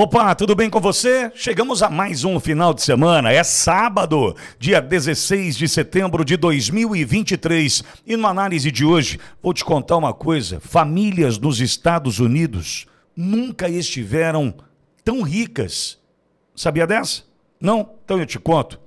Opa, tudo bem com você? Chegamos a mais um final de semana. É sábado, dia 16 de setembro de 2023. E no análise de hoje, vou te contar uma coisa: famílias nos Estados Unidos nunca estiveram tão ricas. Sabia dessa? Não? Então eu te conto.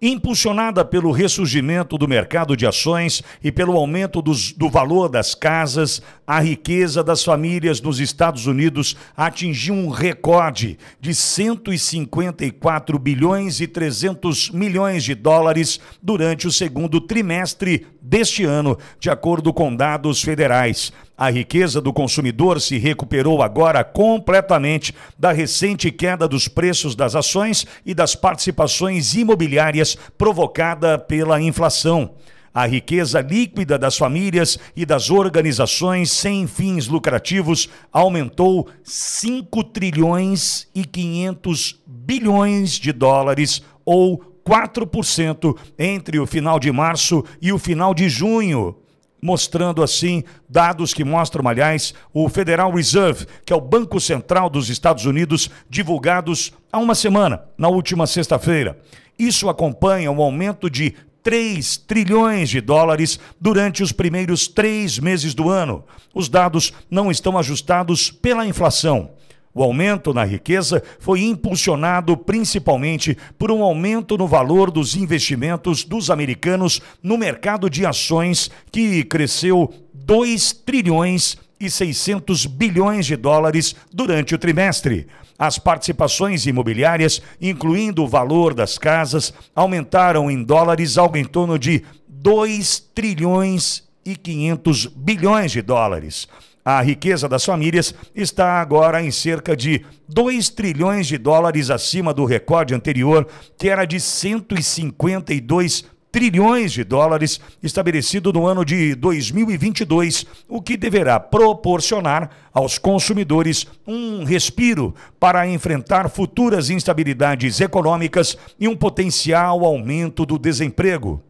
Impulsionada pelo ressurgimento do mercado de ações e pelo aumento dos, do valor das casas, a riqueza das famílias nos Estados Unidos atingiu um recorde de 154 bilhões e 300 milhões de dólares durante o segundo trimestre deste ano, de acordo com dados federais. A riqueza do consumidor se recuperou agora completamente da recente queda dos preços das ações e das participações imobiliárias provocada pela inflação a riqueza líquida das famílias e das organizações sem fins lucrativos aumentou 5 trilhões e 500 bilhões de dólares ou 4% entre o final de março e o final de junho mostrando assim dados que mostram, aliás, o Federal Reserve, que é o Banco Central dos Estados Unidos, divulgados há uma semana, na última sexta-feira. Isso acompanha um aumento de 3 trilhões de dólares durante os primeiros três meses do ano. Os dados não estão ajustados pela inflação. O aumento na riqueza foi impulsionado principalmente por um aumento no valor dos investimentos dos americanos no mercado de ações, que cresceu 2 trilhões e 600 bilhões de dólares durante o trimestre. As participações imobiliárias, incluindo o valor das casas, aumentaram em dólares algo em torno de 2 trilhões e 500 bilhões de dólares. A riqueza das famílias está agora em cerca de 2 trilhões de dólares acima do recorde anterior, que era de 152 trilhões de dólares estabelecido no ano de 2022, o que deverá proporcionar aos consumidores um respiro para enfrentar futuras instabilidades econômicas e um potencial aumento do desemprego.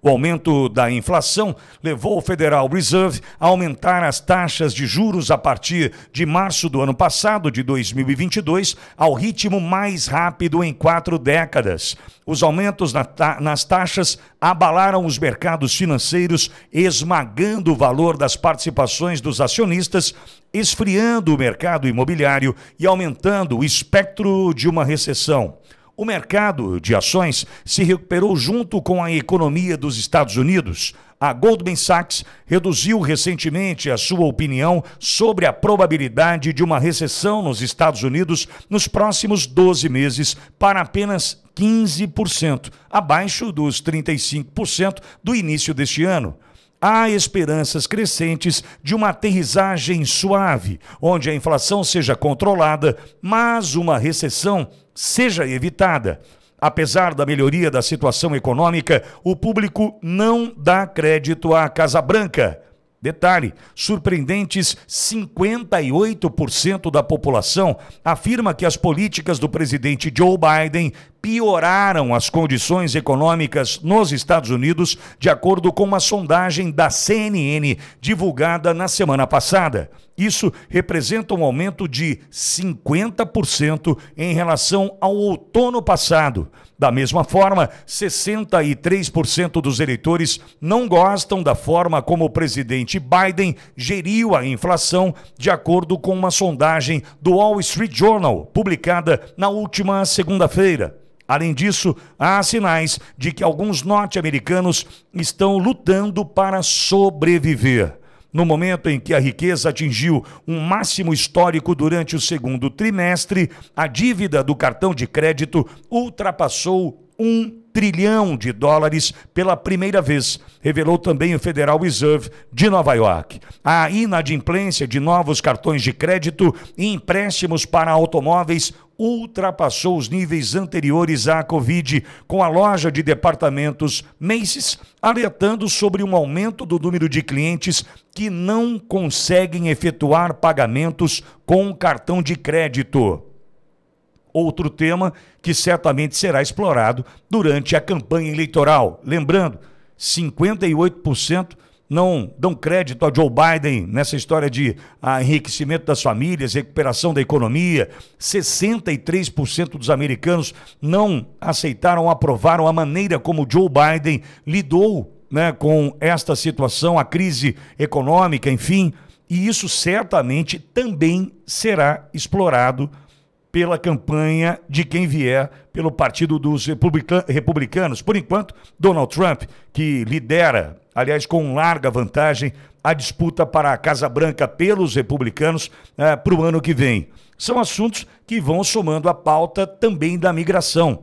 O aumento da inflação levou o Federal Reserve a aumentar as taxas de juros a partir de março do ano passado, de 2022, ao ritmo mais rápido em quatro décadas. Os aumentos na ta nas taxas abalaram os mercados financeiros, esmagando o valor das participações dos acionistas, esfriando o mercado imobiliário e aumentando o espectro de uma recessão. O mercado de ações se recuperou junto com a economia dos Estados Unidos. A Goldman Sachs reduziu recentemente a sua opinião sobre a probabilidade de uma recessão nos Estados Unidos nos próximos 12 meses para apenas 15%, abaixo dos 35% do início deste ano há esperanças crescentes de uma aterrissagem suave, onde a inflação seja controlada, mas uma recessão seja evitada. Apesar da melhoria da situação econômica, o público não dá crédito à Casa Branca. Detalhe: surpreendentes 58% da população afirma que as políticas do presidente Joe Biden pioraram as condições econômicas nos Estados Unidos, de acordo com uma sondagem da CNN divulgada na semana passada. Isso representa um aumento de 50% em relação ao outono passado. Da mesma forma, 63% dos eleitores não gostam da forma como o presidente Biden geriu a inflação, de acordo com uma sondagem do Wall Street Journal, publicada na última segunda-feira. Além disso, há sinais de que alguns norte-americanos estão lutando para sobreviver. No momento em que a riqueza atingiu um máximo histórico durante o segundo trimestre, a dívida do cartão de crédito ultrapassou um trilhão de dólares pela primeira vez, revelou também o Federal Reserve de Nova York. A inadimplência de novos cartões de crédito e empréstimos para automóveis ultrapassou os níveis anteriores à Covid, com a loja de departamentos Macy's alertando sobre um aumento do número de clientes que não conseguem efetuar pagamentos com cartão de crédito outro tema que certamente será explorado durante a campanha eleitoral. Lembrando, 58% não dão crédito a Joe Biden nessa história de ah, enriquecimento das famílias, recuperação da economia. 63% dos americanos não aceitaram, aprovaram a maneira como Joe Biden lidou né, com esta situação, a crise econômica, enfim. E isso certamente também será explorado pela campanha de quem vier pelo Partido dos Republicanos. Por enquanto, Donald Trump, que lidera, aliás, com larga vantagem, a disputa para a Casa Branca pelos republicanos eh, para o ano que vem. São assuntos que vão somando a pauta também da migração.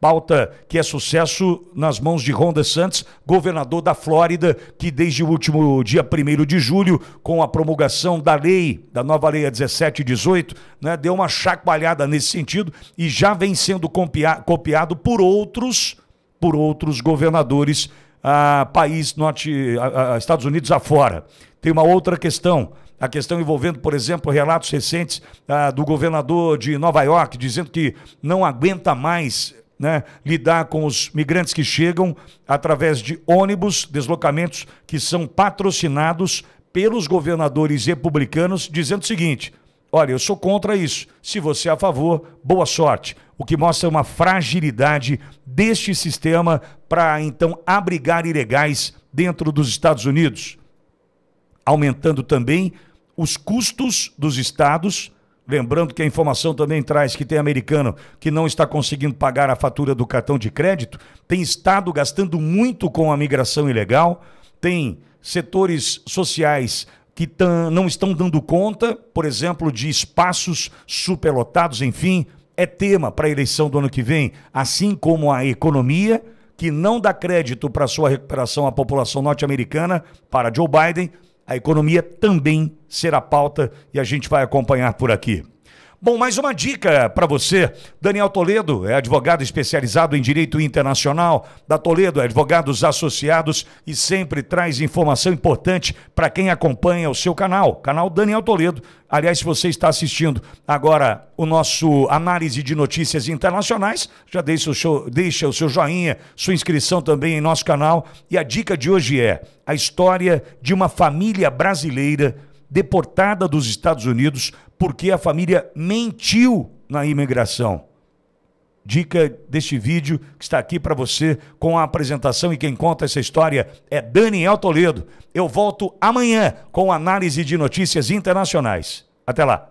Pauta que é sucesso nas mãos de Ronda Santos, governador da Flórida, que desde o último dia 1 de julho, com a promulgação da lei, da nova lei 1718, né, deu uma chacoalhada nesse sentido e já vem sendo copiado por outros, por outros governadores a país norte, a, a Estados Unidos afora. Tem uma outra questão, a questão envolvendo, por exemplo, relatos recentes ah, do governador de Nova York dizendo que não aguenta mais né, lidar com os migrantes que chegam através de ônibus, deslocamentos que são patrocinados pelos governadores republicanos, dizendo o seguinte: olha, eu sou contra isso. Se você é a favor, boa sorte. O que mostra uma fragilidade deste sistema para então abrigar ilegais dentro dos Estados Unidos, aumentando também os custos dos estados Lembrando que a informação também traz que tem americano que não está conseguindo pagar a fatura do cartão de crédito, tem estado gastando muito com a migração ilegal, tem setores sociais que não estão dando conta, por exemplo, de espaços superlotados, enfim, é tema para a eleição do ano que vem, assim como a economia, que não dá crédito para sua recuperação à população norte-americana, para Joe Biden, a economia também será pauta e a gente vai acompanhar por aqui. Bom, mais uma dica para você. Daniel Toledo é advogado especializado em direito internacional da Toledo Advogados Associados e sempre traz informação importante para quem acompanha o seu canal, canal Daniel Toledo. Aliás, se você está assistindo agora o nosso análise de notícias internacionais, já deixa o, seu deixa o seu joinha, sua inscrição também em nosso canal. E a dica de hoje é a história de uma família brasileira deportada dos Estados Unidos porque a família mentiu na imigração. Dica deste vídeo que está aqui para você com a apresentação e quem conta essa história é Daniel Toledo. Eu volto amanhã com análise de notícias internacionais. Até lá.